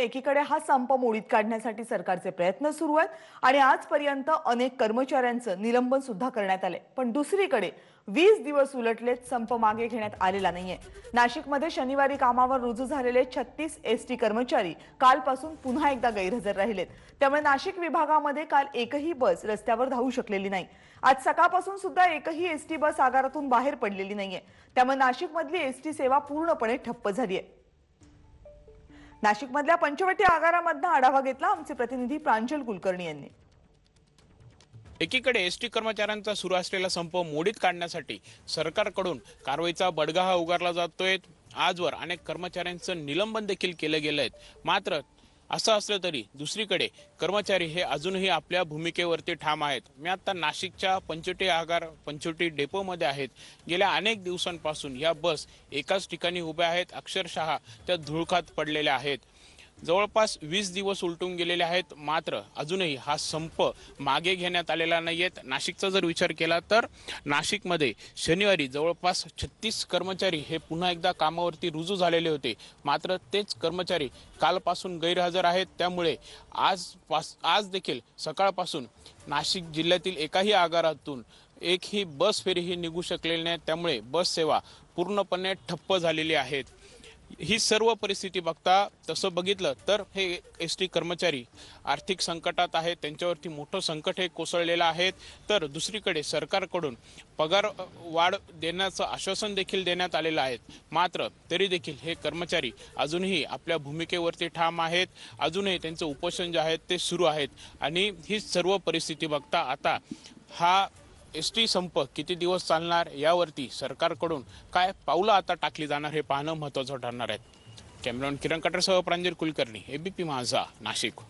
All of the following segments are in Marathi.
एकीकडे हा संप मोडीत काढण्यासाठी सरकारचे प्रयत्न सुरू आहेत आणि आजपर्यंत अनेक कर्मचाऱ्यांचं निलंबन सुद्धा करण्यात आले पण दुसरीकडे वीस दिवस उलटलेत संप मागे घेण्यात आलेला नाहीये नाशिकमध्ये शनिवारी कामावर रुजू झालेले छत्तीस एसटी कर्मचारी कालपासून पुन्हा एकदा गैरहजर राहिलेत त्यामुळे नाशिक विभागामध्ये काल एकही बस रस्त्यावर धावू शकलेली नाही आज सकाळपासून सुद्धा एकही एस बस आगारातून बाहेर पडलेली नाहीये त्यामुळे नाशिकमधली एस सेवा पूर्णपणे ठप्प झाली आहे नाशिकमधल्या पंचवटी आगारामधनं आढावा घेतला आमचे प्रतिनिधी प्रांजल कुलकर्णी यांनी एकीकडे एस टी कर्मचाऱ्यांचा सुरू असलेला संप मोडीत काढण्यासाठी सरकारकडून कारवाईचा बडगा हा उगारला जातोय आजवर अनेक कर्मचाऱ्यांचं निलंबन देखील केलं आहे मात्र असं असलं तरी दुसरीकडे कर्मचारी हे अजूनही आपल्या भूमिकेवरती ठाम आहेत मी आता नाशिकच्या पंचोटी आगार पंचोटी डेपोमध्ये आहेत गेल्या अनेक दिवसांपासून या बस एकाच ठिकाणी उभ्या आहेत अक्षरशः त्या धुळखात पडलेल्या आहेत जवळपास वीस दिवस उलटून गेलेले आहेत मात्र अजूनही हा संप मागे घेण्यात आलेला नाही आहेत नाशिकचा जर विचार केला तर नाशिकमध्ये शनिवारी जवळपास छत्तीस कर्मचारी हे पुन्हा एकदा कामावरती रुजू झालेले होते मात्र तेच कर्मचारी कालपासून गैरहजर आहेत त्यामुळे आज पास आज देखील सकाळपासून नाशिक जिल्ह्यातील एकाही आगारातून एकही बस फेरीही निघू शकलेली नाही त्यामुळे बस सेवा पूर्णपणे ठप्प झालेली आहेत ही सर्व परिस्थिती बघता तसं बघितलं तर हे एस टी कर्मचारी आर्थिक संकटात आहेत त्यांच्यावरती मोठं संकट हे कोसळलेलं आहे तर दुसरीकडे सरकारकडून पगार वाढ देण्याचं आश्वासन देखील देण्यात आलेलं आहे मात्र तरी देखील हे कर्मचारी अजूनही आपल्या भूमिकेवरती ठाम आहेत अजूनही त्यांचं उपोषण जे आहेत ते सुरू आहेत आणि ही सर्व परिस्थिती बघता आता हा एस टी संप किती दिवस चालणार यावरती सरकारकडून काय पावलं आता टाकली जाणार हे पाहणं महत्वाचं ठरणार आहे कॅमेरॉन किरण कटरसह प्रांजल कुलकर्णी एबीपी माझा नाशिक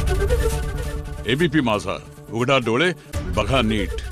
एबीपी माझा उघडा डोळे बघा नीट